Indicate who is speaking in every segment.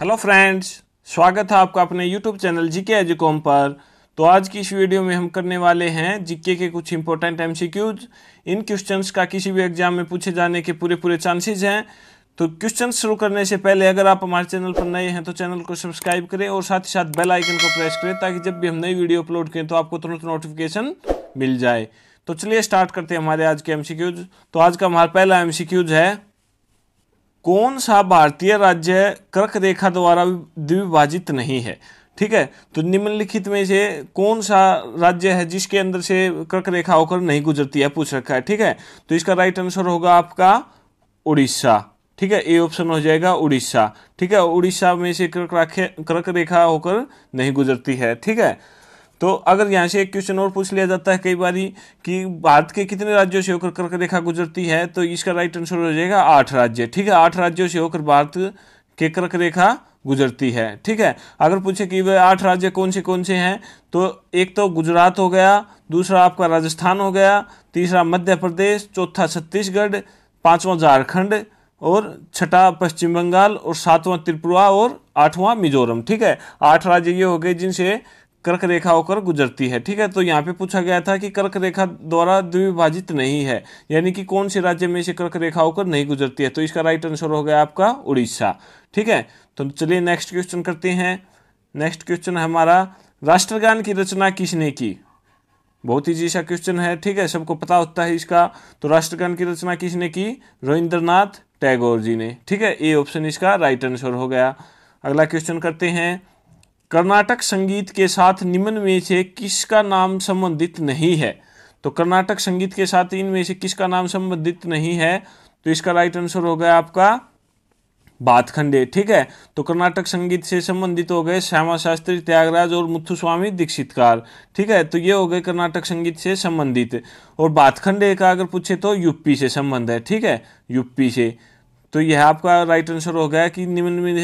Speaker 1: hello friends स्वागत है आपका अपने यूट्यूब चैनल जीके एजुकॉम पर तो आज की इस वीडियो में हम करने वाले हैं जीके के कुछ इंपॉर्टेंट एमसीक्यूज इन क्वेश्चंस का किसी भी एग्जाम में पूछे जाने के पूरे पूरे चांसेस हैं तो क्वेश्चन शुरू करने से पहले अगर आप हमारे चैनल पर नए हैं तो चैनल को सब्सक्राइब करें और साथ ही साथ बेल आइकन को प्रेस करें ताकि जब भी हम नई वीडियो अपलोड करें तो आपको तुरंत नोटिफिकेशन मिल जाए तो चलिए स्टार्ट करते हैं हमारे आज के एमसीक्यूज तो आज का हमारा पहला एमसीक्यूज है कौन सा भारतीय राज्य कर्क रेखा द्वारा द्विभाजित नहीं है ठीक है तो निम्नलिखित में से कौन सा राज्य है जिसके अंदर से कर्क रेखा होकर नहीं गुजरती है पूछ रखा है ठीक है तो इसका राइट आंसर होगा आपका उड़ीसा ठीक है ए ऑप्शन हो जाएगा उड़ीसा ठीक है उड़ीसा में से कर्क रेखा होकर नहीं गुजरती है ठीक है तो अगर यहाँ से एक क्वेश्चन और पूछ लिया जाता है कई बार कि भारत के कितने राज्यों से होकर कर्क रेखा गुजरती है तो इसका राइट आंसर हो जाएगा आठ राज्य ठीक है आठ राज्यों से होकर भारत के कर्क रेखा गुजरती है ठीक है अगर पूछे कि वह आठ राज्य कौन से कौन से हैं तो एक तो गुजरात हो गया दूसरा आपका राजस्थान हो गया तीसरा मध्य प्रदेश चौथा छत्तीसगढ़ पाँचवा झारखंड और छठा पश्चिम बंगाल और सातवां त्रिपुरा और आठवां मिजोरम ठीक है आठ राज्य ये हो गए जिनसे कर्क रेखा होकर गुजरती है ठीक है तो यहाँ पे पूछा गया था कि कर्क रेखा द्वारा द्विभाजित नहीं है यानी कि कौन से राज्य में से कर्क रेखा होकर नहीं गुजरती है तो इसका राइट आंसर हो गया आपका उड़ीसा ठीक है तो चलिए नेक्स्ट क्वेश्चन करते हैं नेक्स्ट क्वेश्चन हमारा राष्ट्रगान की रचना किसने की बहुत ही सा क्वेश्चन है ठीक है सबको पता होता है इसका तो राष्ट्रगान की रचना किसने की रविंद्रनाथ टैगोर जी ने ठीक है ए ऑप्शन इसका राइट आंसर हो गया अगला क्वेश्चन करते हैं कर्नाटक संगीत के साथ निम्न में से किसका नाम संबंधित नहीं है तो कर्नाटक संगीत के साथ इनमें से किसका नाम संबंधित नहीं है तो इसका राइट आंसर हो गया आपका बातखंडे ठीक है तो कर्नाटक संगीत से संबंधित हो गए श्यामा शास्त्री त्यागराज और मुथुस्वामी दीक्षितकार ठीक है तो ये हो गए कर्नाटक संगीत से संबंधित और बातखंडे का अगर पूछे तो यूपी से संबंध है ठीक है यूपी से तो यह आपका राइट आंसर हो गया कि निम्न में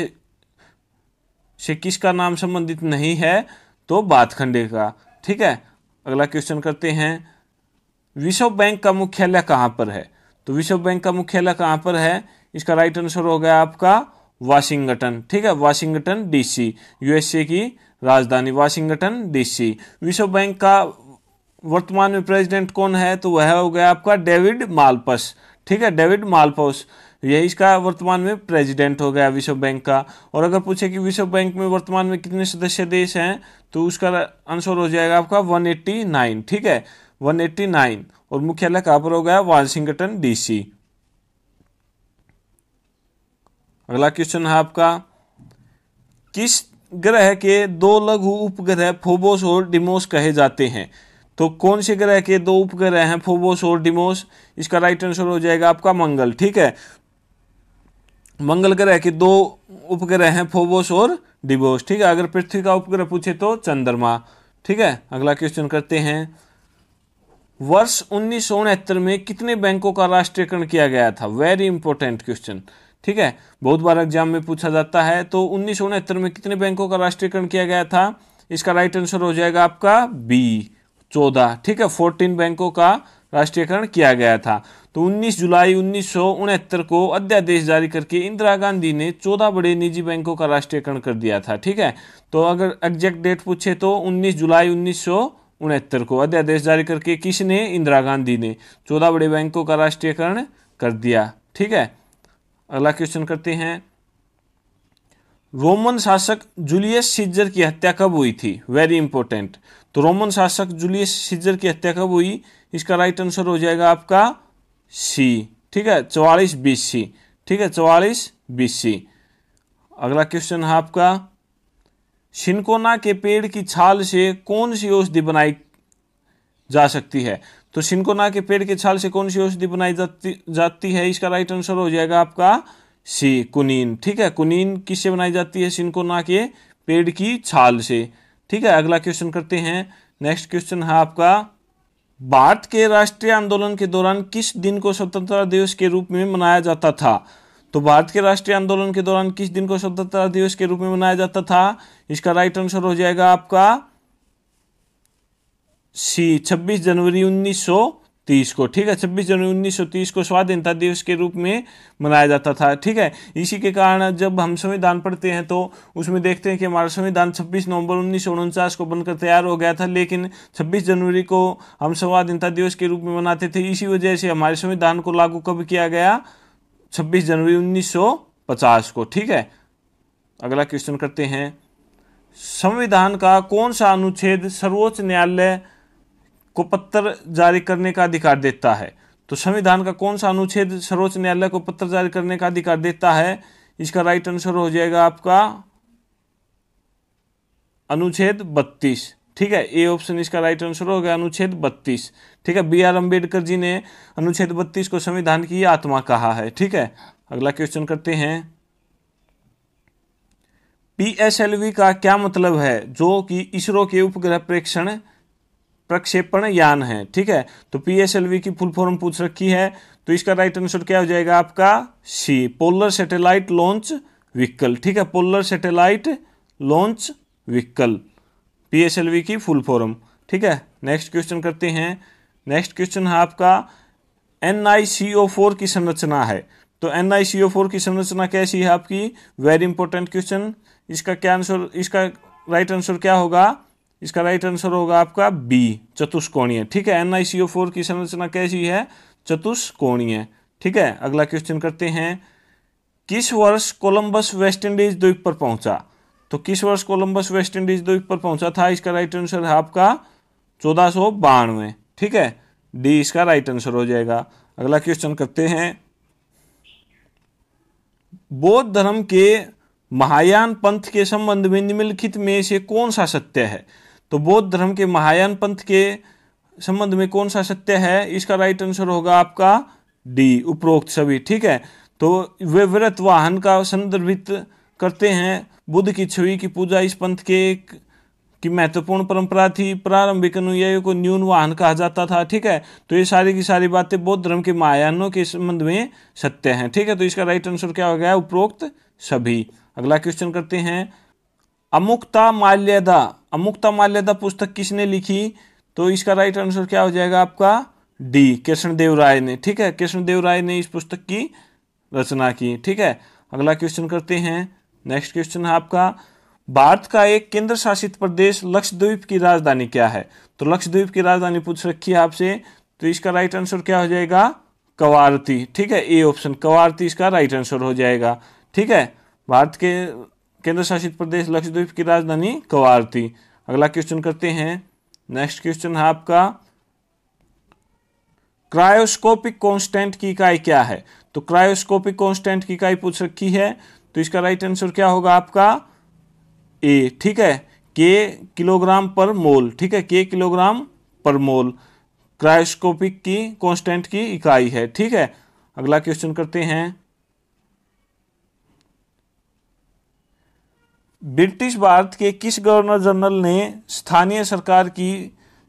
Speaker 1: से किसका नाम संबंधित नहीं है तो बातखंडे का ठीक है अगला क्वेश्चन करते हैं विश्व बैंक का मुख्यालय कहाँ पर है तो विश्व बैंक का मुख्यालय कहाँ पर है इसका राइट आंसर हो गया आपका वाशिंगटन ठीक है वाशिंगटन डीसी यूएसए की राजधानी वाशिंगटन डीसी विश्व बैंक का वर्तमान में प्रेसिडेंट कौन है तो वह हो गया आपका डेविड मालपस ठीक है डेविड मालपस यही इसका वर्तमान में प्रेसिडेंट हो गया विश्व बैंक का और अगर पूछे कि विश्व बैंक में वर्तमान में कितने सदस्य देश हैं तो उसका आंसर हो जाएगा आपका 189 ठीक है 189 और मुख्यालय कहां पर हो गया वाशिंगटन डीसी अगला क्वेश्चन है आपका किस ग्रह के दो लघु उपग्रह फोबोस और डिमोस कहे जाते हैं तो कौन से ग्रह के दो उपग्रह हैं फोबोस और डिमोस इसका राइट आंसर हो जाएगा आपका मंगल ठीक है मंगल ग्रह के दो उपग्रह हैं फोबोस और डिबोस ठीक है अगर पृथ्वी का उपग्रह पूछे तो चंद्रमा ठीक है अगला क्वेश्चन करते हैं वर्ष उन्नीस में कितने बैंकों का राष्ट्रीयकरण किया गया था वेरी इंपॉर्टेंट क्वेश्चन ठीक है बहुत बार एग्जाम में पूछा जाता है तो उन्नीस में कितने बैंकों का राष्ट्रीयकरण किया गया था इसका राइट आंसर हो जाएगा आपका बी चौदह ठीक है फोर्टीन बैंकों का राष्ट्रीयकरण किया गया था तो 19 जुलाई उन्नीस को अध्यादेश जारी करके इंदिरा गांधी ने 14 बड़े निजी बैंकों का राष्ट्रीयकरण कर दिया था ठीक है तो अगर एग्जैक्ट डेट पूछे तो 19 जुलाई उन्नीस को अध्यादेश जारी करके किसने इंदिरा गांधी ने 14 बड़े बैंकों का राष्ट्रीयकरण कर दिया ठीक है अगला क्वेश्चन करते हैं रोमन शासक जूलियस सीजर की हत्या कब हुई थी वेरी इंपॉर्टेंट तो रोमन शासक जूलियस सीजर की हत्या कब हुई इसका राइट आंसर हो जाएगा आपका सी ठीक है चौवालीस बीस सी ठीक है चौवालीस बीस सी अगला क्वेश्चन है आपका सिनकोना के पेड़ की छाल से कौन सी औषधि बनाई जा सकती है तो सिनकोना के पेड़ की छाल से कौन सी औषधि बनाई जाती जाती है इसका राइट आंसर हो जाएगा आपका सी कुनीन ठीक है कुनीन किससे बनाई जाती है सिनकोना के पेड़ की छाल से ठीक है अगला क्वेश्चन करते हैं नेक्स्ट क्वेश्चन है आपका भारत के राष्ट्रीय आंदोलन के दौरान किस दिन को स्वतंत्रता दिवस के रूप में मनाया जाता था तो भारत के राष्ट्रीय आंदोलन के दौरान किस दिन को स्वतंत्रता दिवस के रूप में मनाया जाता था इसका राइट आंसर हो जाएगा आपका सी 26 जनवरी उन्नीस तीस को ठीक है छब्बीस जनवरी उन्नीस सौ तीस को स्वाधीनता दिवस के रूप में मनाया जाता था ठीक है इसी के कारण जब हम संविधान पढ़ते हैं तो उसमें देखते हैं कि हमारा संविधान छब्बीस नवंबर उन्नीस सौ उनचास को बनकर तैयार हो गया था लेकिन छब्बीस जनवरी को हम स्वाधीनता दिवस के रूप में मनाते थे इसी वजह से हमारे संविधान को लागू कब किया गया छब्बीस जनवरी उन्नीस को ठीक है अगला क्वेश्चन करते हैं संविधान का कौन सा अनुच्छेद सर्वोच्च न्यायालय को पत्र जारी करने का अधिकार देता है तो संविधान का कौन सा अनुच्छेद सर्वोच्च न्यायालय को पत्र जारी करने का अधिकार देता है इसका राइट आंसर हो जाएगा आपका अनुच्छेद 32 ठीक है ए ऑप्शन इसका राइट आंसर हो गया अनुच्छेद 32 ठीक है बी आर अम्बेडकर जी ने अनुच्छेद 32 को संविधान की आत्मा कहा है ठीक है अगला क्वेश्चन करते हैं पीएसएलवी का क्या मतलब है जो कि इसरो के उपग्रह प्रेक्षण प्रक्षेपण यान है ठीक है तो पीएसएलवी की फुल फॉर्म पूछ रखी है तो इसका राइट आंसर क्या हो जाएगा आपका C polar satellite launch vehicle ठीक है polar satellite launch vehicle PSLV की फुल फॉर्म ठीक है नेक्स्ट क्वेश्चन करते हैं नेक्स्ट क्वेश्चन है आपका एन आई सी ओ फोर की संरचना है तो एन आई सी ओ फोर की संरचना कैसी है आपकी वेरी इंपॉर्टेंट क्वेश्चन इसका क्या आंसर इसका राइट right आंसर क्या होगा इसका राइट आंसर होगा आपका बी चतुष्कोणीय ठीक है फोर की संरचना कैसी है चतुष्कोणीय ठीक है अगला क्वेश्चन करते हैं किस वर्ष कोलंबस वेस्ट इंडीज द्वीप पर पहुंचा तो किस वर्ष कोलंबस वेस्ट इंडीज द्वीप पर पहुंचा था इसका राइट आंसर है आपका चौदह ठीक है डी इसका राइट आंसर हो जाएगा अगला क्वेश्चन करते हैं बौद्ध धर्म के महायान पंथ के संबंध में निम्नलिखित में से कौन सा सत्य है तो बौद्ध धर्म के महायान पंथ के संबंध में कौन सा सत्य है इसका राइट आंसर होगा आपका डी उपरोक्त सभी ठीक है तो वे व्रत वाहन का संदर्भित करते हैं बुद्ध की छवि की पूजा इस पंथ के एक की महत्वपूर्ण परंपरा थी प्रारंभिक अनुयायियों को न्यून वाहन कहा जाता था ठीक है तो ये सारी की सारी बातें बौद्ध धर्म के महायानों के संबंध में सत्य हैं ठीक है तो इसका राइट आंसर क्या हो गया उपरोक्त सभी अगला क्वेश्चन करते हैं अमुक्ता माल्यदा अमुक्ता माल्यदा पुस्तक किसने लिखी तो इसका राइट आंसर क्या हो जाएगा आपका डी कृष्णदेव राय ने ठीक है कृष्णदेव राय ने इस पुस्तक की रचना की ठीक है अगला क्वेश्चन करते हैं नेक्स्ट क्वेश्चन है आपका भारत का एक केंद्र शासित प्रदेश लक्षद्वीप की राजधानी क्या है तो लक्षद्वीप की राजधानी पूछ रखी है आपसे तो इसका राइट आंसर क्या हो जाएगा कवारती ठीक है ए ऑप्शन कवारती इसका राइट आंसर हो जाएगा ठीक है भारत के केंद्र शासित प्रदेश लक्षद्वीप की राजधानी कवार थी अगला क्वेश्चन करते हैं नेक्स्ट क्वेश्चन है आपका क्रायोस्कोपिक कांस्टेंट की इकाई क्या है तो क्रायोस्कोपिक कांस्टेंट की इकाई पूछ रखी है तो इसका राइट आंसर क्या होगा आपका ए ठीक है के किलोग्राम पर मोल ठीक है के किलोग्राम पर मोल क्रायोस्कोपिक की कांस्टेंट की इकाई है ठीक है अगला क्वेश्चन करते हैं ब्रिटिश भारत के किस गवर्नर जनरल ने स्थानीय सरकार की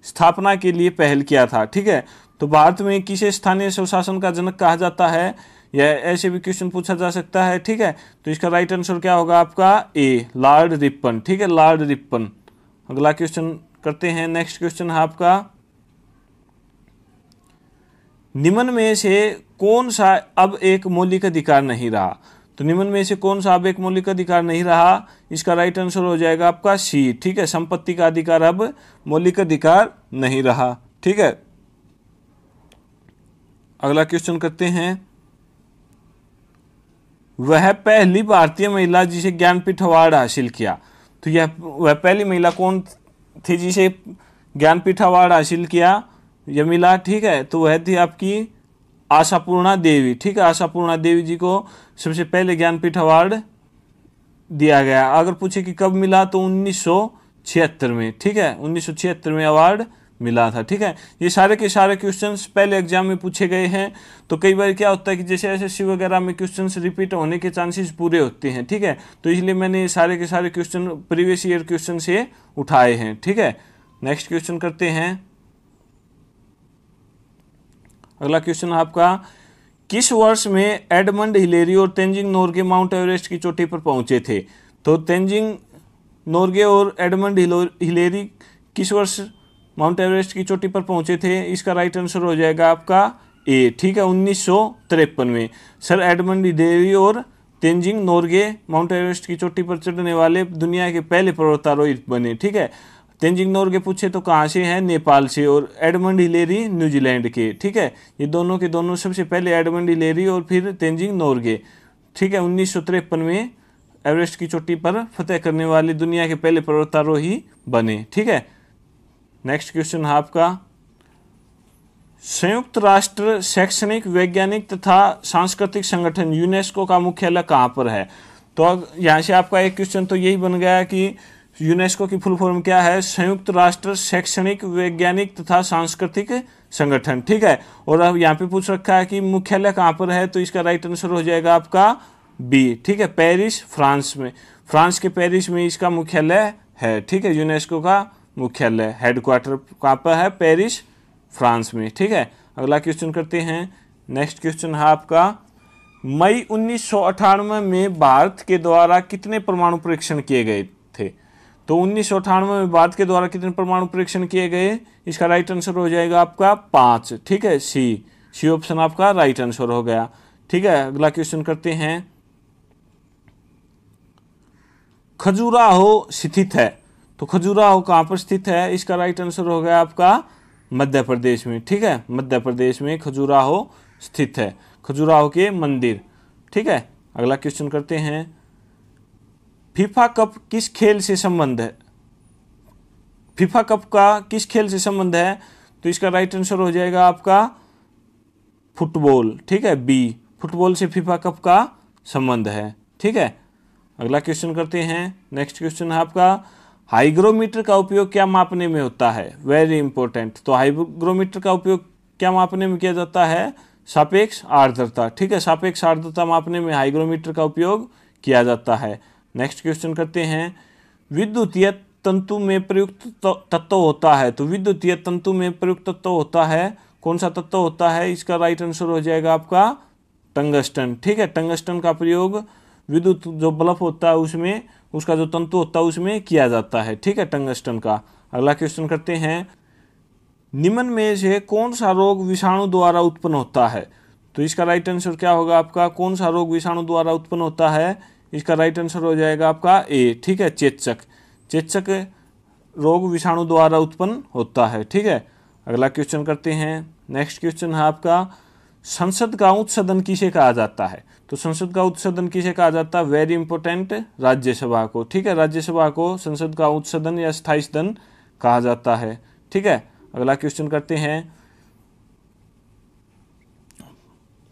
Speaker 1: स्थापना के लिए पहल किया था ठीक है तो भारत में किसे स्थानीय स्वशासन का जनक कहा जाता है या ऐसे भी क्वेश्चन पूछा जा सकता है ठीक है तो इसका राइट आंसर क्या होगा आपका ए लॉर्ड रिपन ठीक है लॉर्ड रिपन अगला क्वेश्चन करते हैं नेक्स्ट क्वेश्चन है आपका निम्न में से कौन सा अब एक मौलिक अधिकार नहीं रहा तो निम्न में से कौन सा एक मौलिक अधिकार नहीं रहा इसका राइट आंसर हो जाएगा आपका सी ठीक है संपत्ति का अधिकार अब मौलिक अधिकार नहीं रहा ठीक है अगला क्वेश्चन करते हैं वह पहली भारतीय महिला जिसे ज्ञानपीठ अवार्ड हासिल किया तो यह वह पहली महिला कौन थी जिसे ज्ञानपीठ अवार्ड हासिल किया यह मिला ठीक है तो वह थी आपकी आशापूर्णा देवी ठीक है आशापूर्णा देवी जी को सबसे पहले ज्ञानपीठ अवार्ड दिया गया अगर पूछे कि कब मिला तो छिहत्तर में ठीक है उन्नीस में अवार्ड मिला था ठीक है ये सारे के सारे क्वेश्चंस पहले एग्जाम में पूछे गए हैं तो कई बार क्या होता है कि जैसे ऐसे सी वगैरह में क्वेश्चंस रिपीट होने के चांसेस पूरे होते हैं ठीक है तो इसलिए मैंने ये सारे के सारे क्वेश्चन प्रीवियस ईयर क्वेश्चन से उठाए हैं ठीक है नेक्स्ट क्वेश्चन करते हैं अगला क्वेश्चन आपका किस वर्ष में एडमंड हिलेरी और तेंजिंग नोरगे माउंट एवरेस्ट की चोटी पर पहुंचे थे तो तेंजिंग नोरगे और एडमंड हिलेरी किस वर्ष माउंट एवरेस्ट की चोटी पर पहुंचे थे इसका राइट आंसर हो जाएगा आपका ए ठीक है उन्नीस में सर एडमंड हिलेरी और तेंजिंग नोरगे माउंट एवरेस्ट की चोटी पर चढ़ने वाले दुनिया के पहले पर्वतारोहित बने ठीक है तेंजिंग नोरगे पूछे तो कहाँ से हैं नेपाल से और एडमंड हिलेरी न्यूजीलैंड के ठीक है ये दोनों के दोनों सबसे पहले एडमंड हिलेरी और फिर तेंजिंग नोरगे ठीक है उन्नीस में एवरेस्ट की चोटी पर फतेह करने वाले दुनिया के पहले पर्वतारोही बने ठीक है नेक्स्ट क्वेश्चन है आपका संयुक्त राष्ट्र शैक्षणिक वैज्ञानिक तथा सांस्कृतिक संगठन यूनेस्को का मुख्यालय कहाँ पर है तो अब यहाँ से आपका एक क्वेश्चन तो यही बन गया कि यूनेस्को की फुल फॉर्म क्या है संयुक्त राष्ट्र शैक्षणिक वैज्ञानिक तथा सांस्कृतिक संगठन ठीक है और अब यहाँ पे पूछ रखा है कि मुख्यालय कहाँ पर है तो इसका राइट आंसर हो जाएगा आपका बी ठीक है पेरिस फ्रांस में फ्रांस के पेरिस में इसका मुख्यालय है ठीक है यूनेस्को का मुख्यालय हेडक्वार्टर कहाँ पर है पेरिस फ्रांस में ठीक है अगला क्वेश्चन करते हैं नेक्स्ट क्वेश्चन है आपका मई उन्नीस में भारत के द्वारा कितने परमाणु परीक्षण किए गए तो उन्नीस में बाद के द्वारा कितने परमाणु परीक्षण किए गए इसका राइट आंसर हो जाएगा आपका पांच ठीक है सी सी ऑप्शन आपका राइट आंसर हो गया ठीक है अगला क्वेश्चन करते हैं खजुराहो स्थित है तो खजुराहो कहां पर स्थित है इसका राइट आंसर हो गया आपका मध्य प्रदेश में ठीक है मध्य प्रदेश में खजुराहो स्थित है खजुराहो के मंदिर ठीक है अगला क्वेश्चन करते हैं फीफा कप किस खेल से संबंध है फीफा कप का किस खेल से संबंध है तो इसका राइट आंसर हो जाएगा आपका फुटबॉल ठीक है बी फुटबॉल से फीफा कप का संबंध है ठीक है अगला क्वेश्चन करते हैं नेक्स्ट क्वेश्चन है आपका हाइग्रोमीटर का उपयोग क्या मापने में होता है वेरी इंपॉर्टेंट तो हाइग्रोमीटर का उपयोग क्या मापने में किया जाता है सापेक्ष आर्द्रता ठीक है सापेक्ष आर्द्रता मापने में हाइग्रोमीटर का उपयोग किया जाता है नेक्स्ट क्वेश्चन करते हैं विद्युतीय तंतु में प्रयुक्त तत्व होता है तो विद्युतीय तंतु में प्रयुक्त तत्व होता है कौन सा तत्व होता है इसका राइट आंसर हो जाएगा आपका टंगस्टन ठीक है टंगस्टन का प्रयोग विद्युत जो बल्ब होता है उसमें उसका जो तंतु होता है उसमें किया जाता है ठीक है टंगस्टन का अगला क्वेश्चन करते हैं निम्न में से कौन सा रोग विषाणु द्वारा उत्पन्न होता है तो इसका राइट आंसर क्या होगा आपका कौन सा रोग विषाणु द्वारा उत्पन्न होता है इसका राइट आंसर हो जाएगा आपका ए ठीक है चेचक चेचक रोग विषाणु द्वारा उत्पन्न होता है ठीक है अगला क्वेश्चन करते हैं नेक्स्ट क्वेश्चन है आपका संसद का उच्च सदन किसे कहा जाता है तो संसद का उच्च सदन किसे कहा जाता है वेरी इंपॉर्टेंट राज्यसभा को ठीक है राज्यसभा को संसद का उच्च सदन या स्थायी सदन कहा जाता है ठीक है अगला क्वेश्चन करते हैं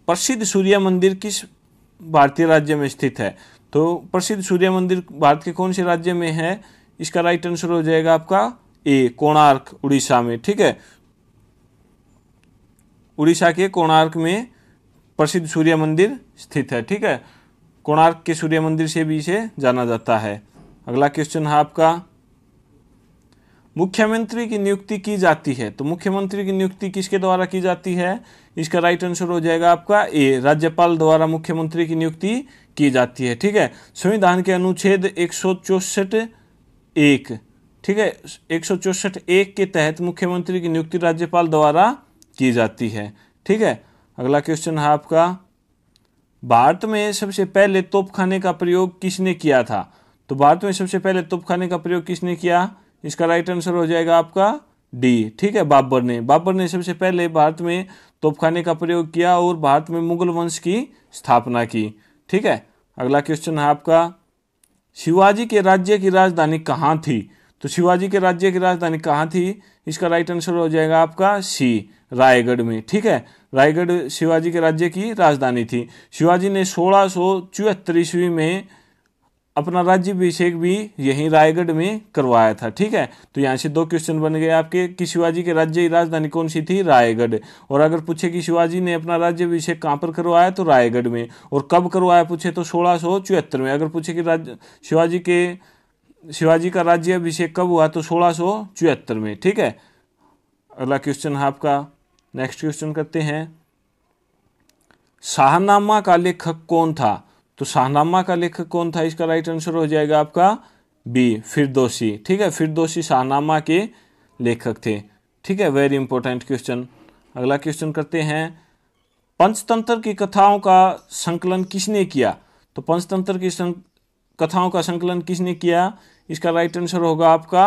Speaker 1: प्रसिद्ध सूर्य मंदिर किस भारतीय राज्य में स्थित है तो प्रसिद्ध सूर्य मंदिर भारत के कौन से राज्य में है इसका राइट आंसर हो जाएगा आपका ए कोणार्क उड़ीसा में ठीक है उड़ीसा के कोणार्क में प्रसिद्ध सूर्य मंदिर स्थित है ठीक है कोणार्क के सूर्य मंदिर से भी इसे जाना जाता है अगला क्वेश्चन है आपका मुख्यमंत्री की नियुक्ति की जाती है तो मुख्यमंत्री की नियुक्ति किसके द्वारा की जाती है इसका राइट आंसर हो जाएगा आपका ए राज्यपाल द्वारा मुख्यमंत्री की नियुक्ति की जाती है ठीक है संविधान के अनुच्छेद एक सौ चौसठ एक ठीक है एक सौ चौसठ एक के तहत मुख्यमंत्री की नियुक्ति राज्यपाल द्वारा की जाती है ठीक है अगला क्वेश्चन है आपका भारत में सबसे पहले तोपखाने का प्रयोग किसने किया था तो भारत में सबसे पहले तोपखाने का प्रयोग किसने किया इसका राइट आंसर हो जाएगा आपका डी ठीक है बाबर ने बाबर ने सबसे पहले भारत में तोपखाने का प्रयोग किया और भारत में मुगल वंश की स्थापना की ठीक है अगला क्वेश्चन है आपका शिवाजी के राज्य की राजधानी कहाँ थी तो शिवाजी के राज्य की राजधानी कहाँ थी इसका राइट आंसर हो जाएगा आपका सी रायगढ़ में ठीक है रायगढ़ शिवाजी के राज्य की राजधानी थी शिवाजी ने सोलह ईस्वी में अपना राज्यभिषेक भी यहीं रायगढ़ में करवाया था ठीक है तो यहाँ से दो क्वेश्चन बन गए आपके कि शिवाजी के राज्य की राजधानी कौन सी थी रायगढ़ और अगर पूछे कि शिवाजी ने अपना राज्यभिषेक कहाँ पर करवाया तो रायगढ़ में और कब करवाया पूछे तो सोलह में अगर पूछे कि राज्य शिवाजी के शिवाजी का राज्य अभिषेक कब हुआ तो सोलह में ठीक है अगला क्वेश्चन है आपका नेक्स्ट क्वेश्चन करते हैं शाहनामा का लेखक कौन था तो शाहनामा का लेखक कौन था इसका राइट आंसर हो जाएगा आपका बी फिरदोसी ठीक है फिरदोशी शाहनामा के लेखक थे ठीक है वेरी इंपॉर्टेंट क्वेश्चन अगला क्वेश्चन करते हैं पंचतंत्र की कथाओं का संकलन किसने किया तो पंचतंत्र की सं कथाओं का संकलन किसने किया इसका राइट आंसर होगा आपका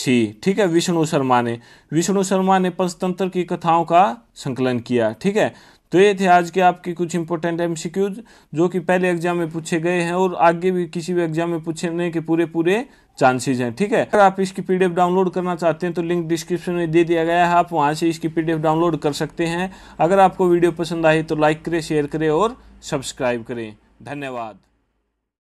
Speaker 1: सी ठीक है विष्णु शर्मा ने विष्णु शर्मा ने पंचतंत्र की कथाओं का संकलन किया ठीक है तो ये थे आज के आपके कुछ इंपॉर्टेंट एम जो कि पहले एग्जाम में पूछे गए हैं और आगे भी किसी भी एग्जाम में पूछने के पूरे पूरे चांसेज हैं ठीक है अगर आप इसकी पीडीएफ डाउनलोड करना चाहते हैं तो लिंक डिस्क्रिप्शन में दे दिया गया है आप वहाँ से इसकी पीडीएफ डाउनलोड कर सकते हैं अगर आपको वीडियो पसंद आई तो लाइक करें शेयर करें और सब्सक्राइब करें धन्यवाद